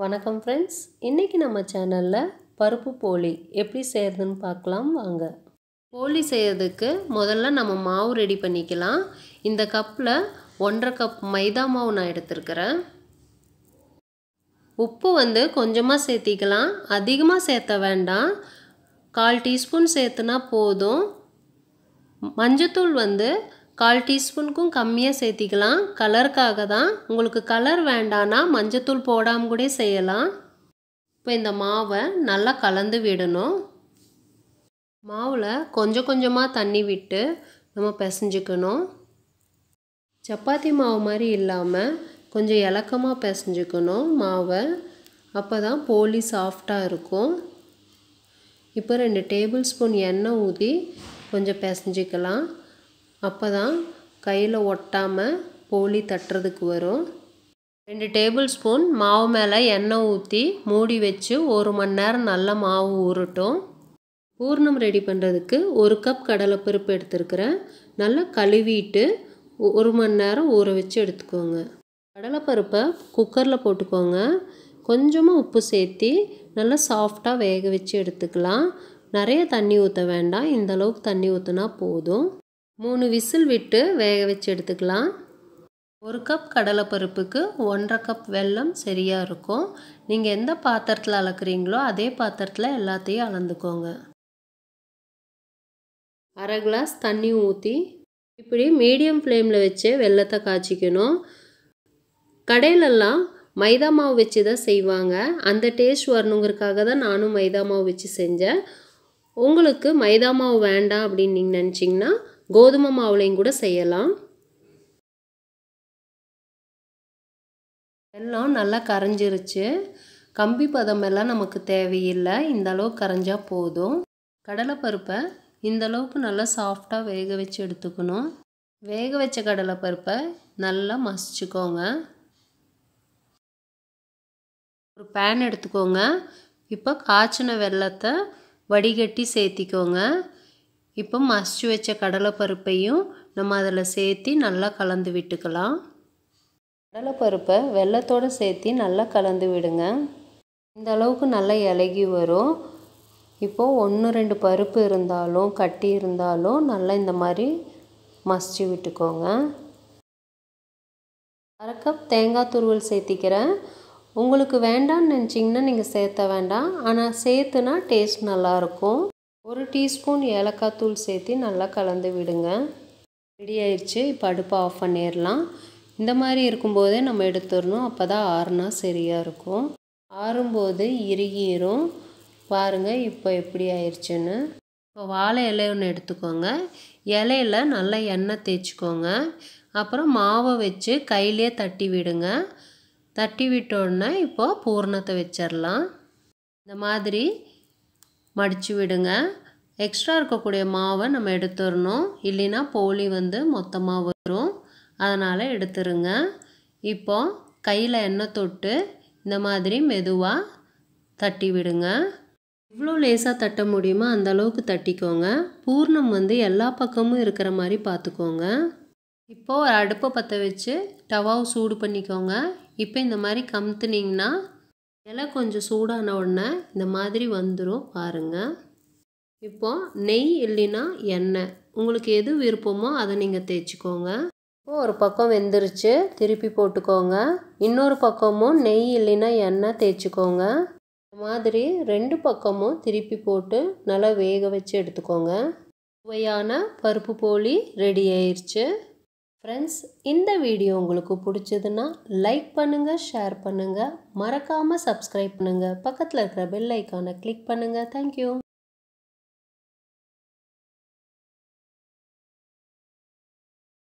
வணக்கம் ஃப்ரெண்ட்ஸ் இன்றைக்கி நம்ம சேனலில் பருப்பு போலி எப்படி செய்கிறதுன்னு பார்க்கலாம் வாங்க போலி செய்கிறதுக்கு முதல்ல நம்ம மாவு ரெடி பண்ணிக்கலாம் இந்த கப்பில் ஒன்றரை கப் மைதா மாவு நான் எடுத்துருக்கிறேன் உப்பு வந்து கொஞ்சமாக சேர்த்திக்கலாம் அதிகமாக சேர்த்த வேண்டாம் கால் டீஸ்பூன் சேர்த்துனா போதும் மஞ்சத்தூள் வந்து கால் டீஸ்பூனுக்கும் கம்மியாக சேர்த்திக்கலாம் கலருக்காக தான் உங்களுக்கு கலர் வேண்டானா மஞ்சத்தூள் போடாமல் கூட செய்யலாம் இப்போ இந்த மாவை நல்லா கலந்து விடணும் மாவில் கொஞ்சம் கொஞ்சமாக தண்ணி விட்டு நம்ம பிசைஞ்சுக்கணும் சப்பாத்தி மாவு மாதிரி இல்லாமல் கொஞ்சம் இலக்கமாக பிசைஞ்சுக்கணும் மாவை அப்போ தான் போலி சாஃப்டாக இருக்கும் இப்போ ரெண்டு டேபிள் ஸ்பூன் எண்ணெய் ஊதி கொஞ்சம் பிசைஞ்சிக்கலாம் அப்போ தான் கையில் ஒட்டாமல் போலி தட்டுறதுக்கு வரும் ரெண்டு டேபிள் ஸ்பூன் மாவு மேலே எண்ணெய் ஊற்றி மூடி வச்சு ஒரு மணி நேரம் நல்ல மாவு ஊறட்டும் பூர்ணம் ரெடி பண்ணுறதுக்கு ஒரு கப் கடலைப்பருப்பு எடுத்துருக்கிறேன் நல்லா கழுவிட்டு ஒரு மணி நேரம் ஊற வச்சு எடுத்துக்கோங்க கடலைப்பருப்பை குக்கரில் போட்டுக்கோங்க கொஞ்சமாக உப்பு சேர்த்து நல்லா சாஃப்டாக வேக வச்சு எடுத்துக்கலாம் நிறைய தண்ணி ஊற்ற வேண்டாம் இந்தளவுக்கு தண்ணி ஊற்றினா போதும் மூணு விசில் விட்டு வேக வச்சு எடுத்துக்கலாம் ஒரு கப் கடலைப்பருப்புக்கு ஒன்றரை கப் வெல்லம் சரியாக இருக்கும் நீங்கள் எந்த பாத்திரத்தில் அளக்குறீங்களோ அதே பாத்திரத்தில் எல்லாத்தையும் அளந்துக்கோங்க அரை கிளாஸ் தண்ணி ஊற்றி இப்படி மீடியம் ஃப்ளேமில் வச்சு வெள்ளத்தை காய்ச்சிக்கணும் கடையிலெல்லாம் மைதா மாவு வச்சு தான் செய்வாங்க அந்த டேஸ்ட் வரணுங்கிறதுக்காக தான் நானும் மைதா மாவு வச்சு செஞ்சேன் உங்களுக்கு மைதா மாவு வேண்டாம் அப்படின்னு நீங்கள் நினச்சிங்கன்னா கோதுமை மாவுலையும் கூட செய்யலாம் வெள்ளம் நல்லா கரைஞ்சிருச்சு கம்பி பதம் எல்லாம் நமக்கு தேவையில்லை இந்த அளவுக்கு கரைஞ்சா போதும் கடலைப்பருப்பை இந்த அளவுக்கு நல்லா சாஃப்டாக வேக வச்சு எடுத்துக்கணும் வேக வச்ச கடலைப்பருப்பை நல்லா மசிச்சுக்கோங்க ஒரு பேன் எடுத்துக்கோங்க இப்போ காய்ச்சின வெள்ளத்தை வடிகட்டி சேர்த்திக்கோங்க இப்போ மசிச்சு வச்ச கடலைப்பருப்பையும் நம்ம அதில் சேர்த்து நல்லா கலந்து விட்டுக்கலாம் கடலைப்பருப்பை வெள்ளத்தோடு சேர்த்து நல்லா கலந்து விடுங்க இந்தளவுக்கு நல்லா இலகி வரும் இப்போது ஒன்று ரெண்டு பருப்பு இருந்தாலும் கட்டி இருந்தாலும் நல்லா இந்த மாதிரி மசிச்சு விட்டுக்கோங்க அரை தேங்காய் துருவல் சேர்த்திக்கிறேன் உங்களுக்கு வேண்டாம்னு நினச்சிங்கன்னா நீங்கள் சேர்த்த வேண்டாம் ஆனால் சேர்த்துனா டேஸ்ட் நல்லாயிருக்கும் ஒரு டீஸ்பூன் ஏலக்காய் தூள் சேர்த்து நல்லா கலந்து விடுங்க ரெடி ஆயிடுச்சு இப்போ அடுப்பை ஆஃப் பண்ணிடலாம் இந்த மாதிரி இருக்கும்போதே நம்ம எடுத்துடணும் அப்போ தான் ஆறுனா சரியாக இருக்கும் ஆறும்போது இறுகிரும் பாருங்கள் இப்போ எப்படி ஆயிடுச்சுன்னு இப்போ வாழை இலை ஒன்று எடுத்துக்கோங்க இலையில் நல்லா எண்ணெய் தேய்ச்சிக்கோங்க அப்புறம் மாவை வச்சு கையிலே தட்டி விடுங்க தட்டி விட்டோடனே இப்போது பூர்ணத்தை வச்சிடலாம் இந்த மாதிரி மடித்து விடுங்க எக்ஸ்ட்ரா இருக்கக்கூடிய மாவை நம்ம எடுத்துடணும் இல்லைன்னா போலி வந்து மொத்தமாக வரும் அதனால் எடுத்துருங்க இப்போ கையில் எண்ணெய் தொட்டு இந்த மாதிரி மெதுவாக தட்டி விடுங்க எவ்வளோ லேசாக தட்ட முடியுமோ அந்த அளவுக்கு தட்டிக்கோங்க பூர்ணம் வந்து எல்லா பக்கமும் இருக்கிற மாதிரி பார்த்துக்கோங்க இப்போது ஒரு அடுப்பை பற்ற வச்சு டவாவை சூடு பண்ணிக்கோங்க இப்போ இந்த மாதிரி கமுத்துனிங்கன்னா இலை கொஞ்சம் சூடான உடனே இந்த மாதிரி வந்துடும் பாருங்கள் இப்போது நெய் இல்லைன்னா எண்ணெய் உங்களுக்கு எது விருப்பமோ அதை நீங்கள் தேய்ச்சிக்கோங்க இப்போ ஒரு பக்கம் வெந்துருச்சு திருப்பி போட்டுக்கோங்க இன்னொரு பக்கமும் நெய் இல்லைன்னா எண்ணெய் தேய்ச்சிக்கோங்க இந்த மாதிரி ரெண்டு பக்கமும் திருப்பி போட்டு நல்லா வேக வச்சு எடுத்துக்கோங்க சுவையான பருப்பு போலி ரெடி ஆயிடுச்சு ஃப்ரெண்ட்ஸ் இந்த வீடியோ உங்களுக்கு பிடிச்சதுன்னா லைக் பண்ணுங்கள் ஷேர் பண்ணுங்கள் மறக்காமல் சப்ஸ்கிரைப் பண்ணுங்கள் பக்கத்தில் இருக்கிற பெல் ஐக்கானை கிளிக் பண்ணுங்கள் தேங்க்யூ